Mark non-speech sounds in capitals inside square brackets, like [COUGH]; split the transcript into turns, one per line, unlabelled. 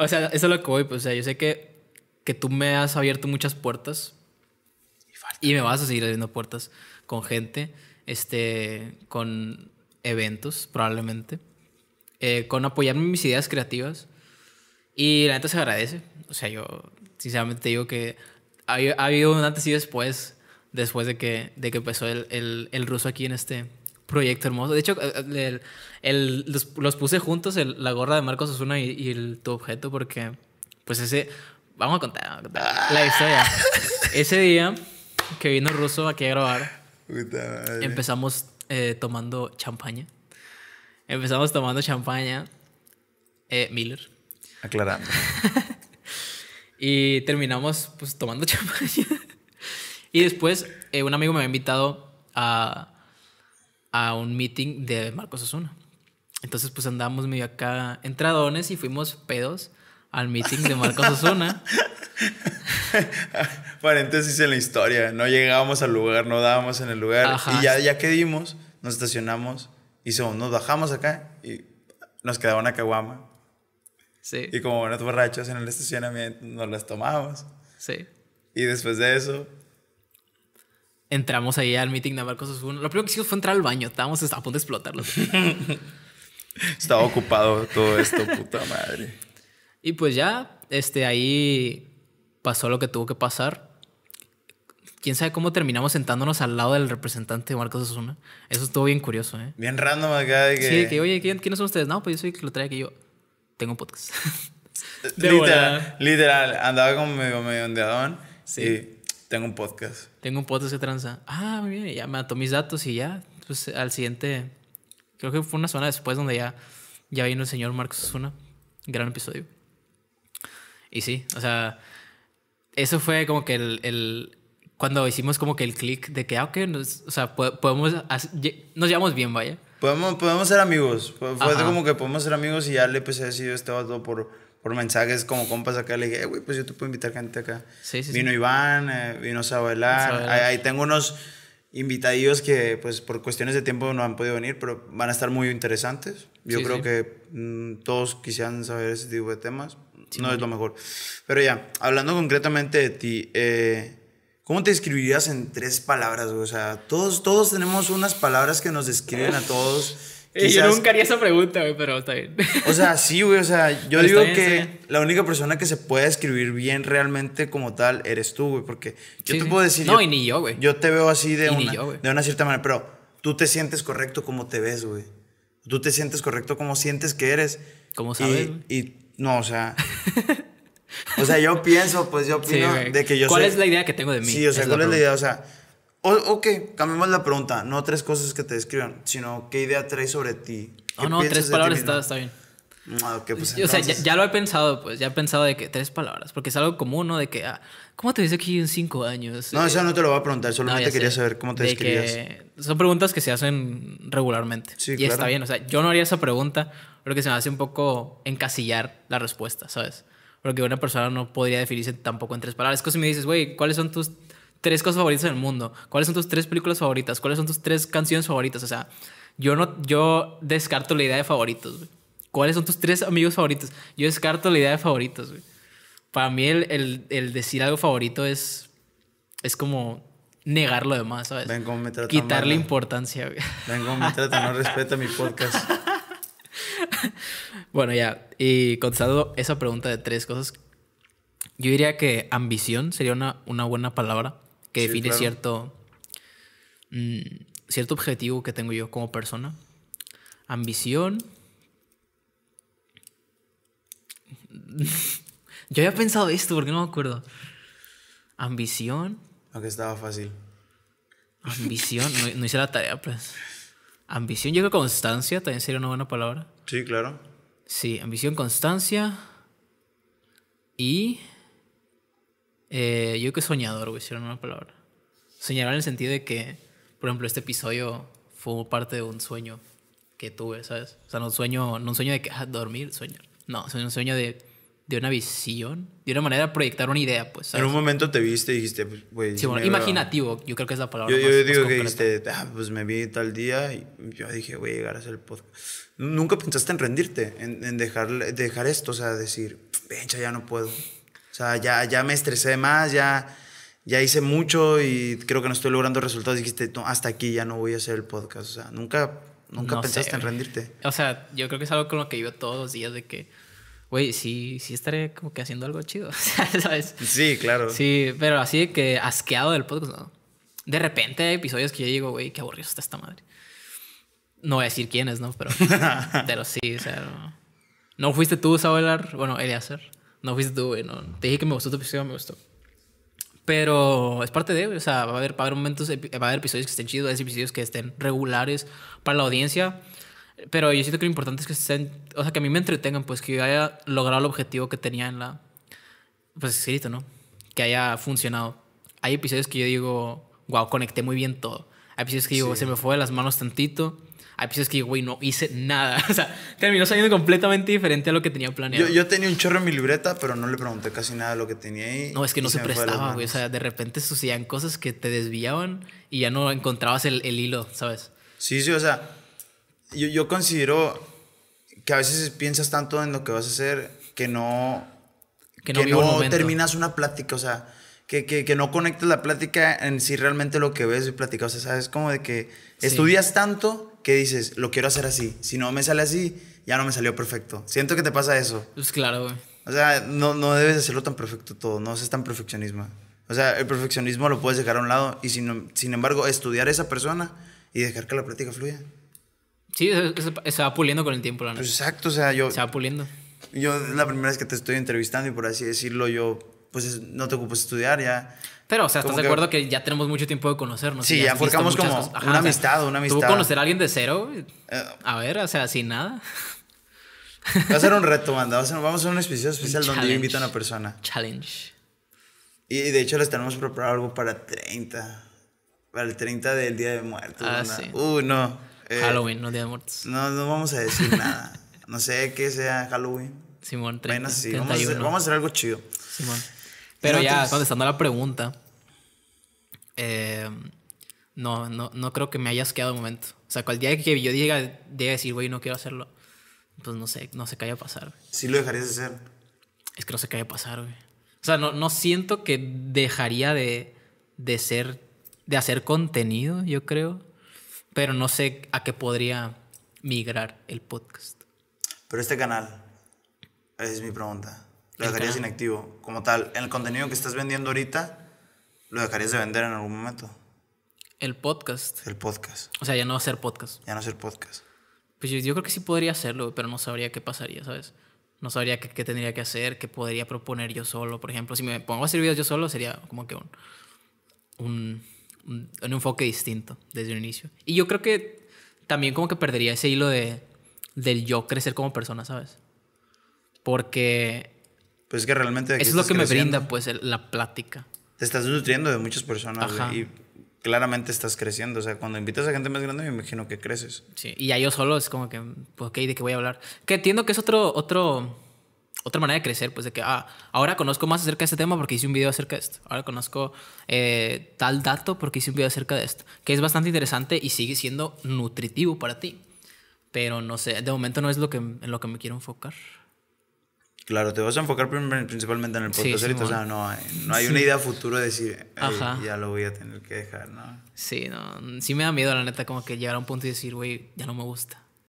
O sea, eso es lo que voy, pues, o sea, yo sé que, que tú me has abierto muchas puertas y, me vas a seguir abriendo puertas con gente, este, con eventos, probablemente, eh, con apoyarme en mis ideas creativas. Y la neta se agradece. O sea, yo sinceramente digo que ha, habido un antes y después, después de que, de que empezó el, el ruso aquí en este, proyecto hermoso. De hecho, eh, eh, los, puse juntos, la gorra de Marcos Osuna y, el tu objeto, porque, pues ese, vamos a contar, la historia. [LAUGHS] ese día que vino Russo aquí a grabar, empezamos eh, tomando champaña. Empezamos tomando champaña, Miller. Aclarando. [LAUGHS] y terminamos pues tomando [LAUGHS] champaña. y después un amigo me ha invitado a a un meeting de Marcos Osuna. Entonces, pues andamos medio acá entradones y fuimos pedos
al meeting de Marcos Osuna. Paréntesis [LAUGHS] en la historia, no llegábamos al lugar, no dábamos en el lugar. Y ya, ya que dimos, nos estacionamos y somos nos bajamos acá y nos quedaba una caguama. Sí. Y como buenos borrachos en el estacionamiento, nos las tomamos. Sí. Y después de eso,
entramos ahí al meeting de Marcos Osuna. Lo primero que hicimos fue entrar al baño. Estábamos a punto de explotarlo.
[LAUGHS] Estaba ocupado todo esto, puta madre.
Y pues ya, este, ahí pasó lo que tuvo que pasar. Quién sabe cómo terminamos sentándonos al lado del representante de Marcos Osuna. Eso estuvo bien curioso, ¿eh? Bien random
acá. que... Sí, que
oye, ¿quiénes son ustedes? No, pues yo soy el que lo trae aquí. Yo tengo un podcast. [LAUGHS] literal,
literal, andaba como medio, ondeadón. Sí. Tengo un
podcast. Tengo un podcast que tranza. Ah, mira, bien, ya me ató mis datos y ya. Pues al siguiente, creo que fue una semana después donde ya, ya vino el señor Marcos Osuna. Gran episodio. Y sí, o sea, eso fue como que el, el cuando hicimos como que el click de que, ah, ok, o sea, podemos, nos llevamos bien, vaya.
Podemos, podemos ser amigos. Fue como que podemos ser amigos y ya le empecé a decir este todo por por mensajes como compas acá, le dije, eh, güey, pues yo te puedo invitar gente acá. Sí, sí, vino Iván, eh, vino Sabelar. Ahí, ahí tengo unos invitadillos que pues por cuestiones de tiempo no han podido venir, pero van a estar muy interesantes. Yo creo que mm, todos quisieran saber ese tipo de temas. no es lo mejor. Pero ya, hablando concretamente de ti, eh, ¿cómo te describirías en tres palabras? O sea, todos, todos tenemos unas palabras que nos describen a todos yo nunca
haría esa pregunta, güey, pero está bien.
O sea, sí, güey, o sea, yo digo que la única persona que se puede escribir bien realmente como tal eres tú, güey, porque yo te puedo decir... No, y ni yo, güey. Yo te veo así de, una, de una cierta manera, pero tú te sientes correcto como te ves, güey. Tú te sientes correcto como sientes que eres. ¿Cómo sabes? Y, no, o sea... o sea, yo pienso, pues yo [LAUGHS] opino de que yo ¿Cuál es la idea que tengo de mí? Sí, o sea, ¿cuál es la idea? O sea, o, ok, cambiamos la pregunta. No tres cosas que te describan, sino qué idea traes sobre ti. No, no, tres palabras está, bien. Ah, pues o sea, ya,
lo he pensado, pues, ya he pensado de que tres palabras, porque es algo común, ¿no? De que, ah, ¿cómo te ves aquí en cinco años? No, eso eh, no te lo voy a preguntar, solamente quería saber cómo te describías. son preguntas que se hacen regularmente. Sí, y está bien, o sea, yo no haría esa pregunta, porque se me hace un poco encasillar la respuesta, ¿sabes? Porque una persona no podría definirse tampoco en tres palabras. Es que si me dices, güey, ¿cuáles son tus tres cosas favoritas del mundo, cuáles son tus tres películas favoritas, cuáles son tus tres canciones favoritas. O sea, yo no, yo descarto la idea de favoritos, ¿Cuáles son tus tres amigos favoritos? Yo descarto la idea de favoritos, Para mí el, decir algo favorito es, es como negar lo demás, ¿sabes? Vengo, me tratan Quitarle importancia, güey. Vengo, me tratan, no respeta mi podcast. [LAUGHS] bueno, ya. Y contestando esa pregunta de tres cosas, yo diría que ambición sería una, una buena palabra define cierto, mm, cierto objetivo que tengo yo como persona. Ambición. [LAUGHS] yo había pensado esto porque no me acuerdo. Ambición.
Aunque estaba fácil.
Ambición, no, hice la tarea, pues. Ambición, yo creo constancia también sería una buena palabra. Sí, claro. Sí, ambición, constancia y eh, yo que soñador, güey, era una palabra. Soñador en el sentido de que, por ejemplo, este episodio fue parte de un sueño que tuve, ¿sabes? O sea, no un sueño, sueño de que, ah, dormir, sueño. No, es un sueño de, de una visión, de una manera de proyectar una idea, pues. En un momento
te viste y dijiste, pues, güey. imaginativo, yo creo que es la palabra. Yo, digo que dijiste, ah, pues me vi tal día y yo dije, voy a llegar a hacer el podcast. Nunca pensaste en rendirte, en, dejar, dejar esto, o sea, decir, vencha, ya no puedo. O sea, ya, me estresé más, ya, ya hice mucho y creo que no estoy logrando resultados. Dijiste, no, hasta aquí ya no voy a hacer el podcast. O sea, nunca, nunca pensaste en rendirte.
O sea, yo creo que es algo con lo que vivo todos los días de que,
güey, sí,
sí estaré como que haciendo algo chido, [LAUGHS] ¿sabes? Sí, claro. Sí, pero así que asqueado del podcast, De repente hay episodios que yo digo, güey, qué aburrido está esta madre. No voy a decir quién es, ¿no? Pero, [LAUGHS] pero sí, o sea, no. fuiste tú, a bailar? Bueno, hacer no fuiste tú, No. Te dije que me gustó tu episodio, me gustó. Pero es parte de, o sea, va a haber, va momentos, va a haber episodios que estén chidos, va a haber episodios que estén regulares para la audiencia. Pero yo siento que lo importante es que estén, o sea, que a mí me entretengan, pues que yo haya logrado el objetivo que tenía en la, pues escrito, ¿no? Que haya funcionado. Hay episodios que yo digo, wow, conecté muy bien todo. Hay episodios que se me fue de las manos tantito. Hay episodios que güey, no hice nada. [LAUGHS] O sea, terminó saliendo completamente diferente a lo que tenía planeado.
Yo, tenía un chorro en mi libreta, pero no le pregunté casi nada de lo que tenía ahí. No, es que no se, prestaba, güey. O
sea, de repente sucedían cosas que te
desviaban y ya no encontrabas
el, hilo, ¿sabes? Sí, sí, o sea,
yo, considero que a veces piensas tanto en lo que vas a hacer que no que que no terminas una plática, o sea, que, no conectes la plática en si realmente lo que ves y platicas. O sea, es como de que estudias tanto que dices, lo quiero hacer así. Si no me sale así, ya no me salió perfecto. Siento que te pasa eso. Pues claro, güey. O sea, no, no debes hacerlo tan perfecto todo. No es tan perfeccionismo. O sea, el perfeccionismo lo puedes dejar a un lado y sin, sin embargo, estudiar a esa persona y dejar que la plática fluya.
Sí, se, va puliendo con el tiempo, la pues exacto, o sea, yo. Se va puliendo.
Yo, la primera vez que te estoy entrevistando y por así decirlo, yo pues no te ocupas estudiar, ya. Pero, o sea, ¿estás de acuerdo que...
ya tenemos mucho tiempo
de conocernos? Sí, ya forjamos como una amistad, una Tú conocer
a alguien de cero, eh.
a ver, o sea, sin nada. Va a ser un reto, banda. vamos a hacer un especial donde yo invito a una persona. Challenge. Y de hecho les tenemos preparado algo para 30. Para el 30 del Día de Muertos. Ah, sí. no. Eh, Halloween, no Día de Muertos. No, no vamos a decir [LAUGHS] nada. No sé qué sea Halloween. Simón, sí, vamos a hacer algo chido. Simón. Pero ya, contestando
la pregunta, em, no, no, no creo que me hayas quedado un momento. O sea, cual día que yo diga, diga decir, güey, no quiero hacerlo, pues no sé, no sé qué a pasar. ¿Sí lo dejarías de hacer? Es que no sé qué haya a pasar, güey. O sea, no, no siento que dejaría de, de ser, de hacer contenido, yo creo. Pero no sé a qué podría migrar el podcast.
Pero este canal, es mi pregunta lo dejarías inactivo, como tal. En el contenido que estás vendiendo ahorita, lo dejarías de vender en algún momento.
El podcast. El podcast. O sea, ya no hacer podcast. Ya no hacer podcast. Pues yo, creo que sí podría hacerlo, pero no sabría qué pasaría, ¿sabes? No sabría qué, tendría que hacer, qué podría proponer yo solo. Por ejemplo, si me pongo a hacer videos yo solo, sería como que un, un, un, un enfoque distinto desde el inicio. Y yo creo que también como que perdería ese hilo de, del yo crecer como persona, ¿sabes? Porque
pues es que realmente... Eso es lo que me brinda, pues, la plática. Te estás nutriendo de muchas personas, Y claramente estás creciendo. O sea, cuando invitas a gente más grande, me imagino que creces. Sí, y a
yo solo es como que, pues, ok, ¿de qué voy a hablar? Que entiendo que es otro, otro, otra manera de crecer, pues, de que, ah, ahora conozco más acerca de este tema porque hice un video acerca de esto. Ahora conozco eh, tal dato porque hice un video acerca de esto. Que es bastante interesante y sigue siendo nutritivo para ti. Pero no sé, de momento no es lo que, en lo que me quiero enfocar.
Claro, te vas a enfocar principalmente en el podcast no hay, una idea futura de decir, ya lo voy a tener que dejar, ¿no?
Sí, no, sí me da miedo, la neta, como que llegar a un punto y decir, güey, ya no me gusta.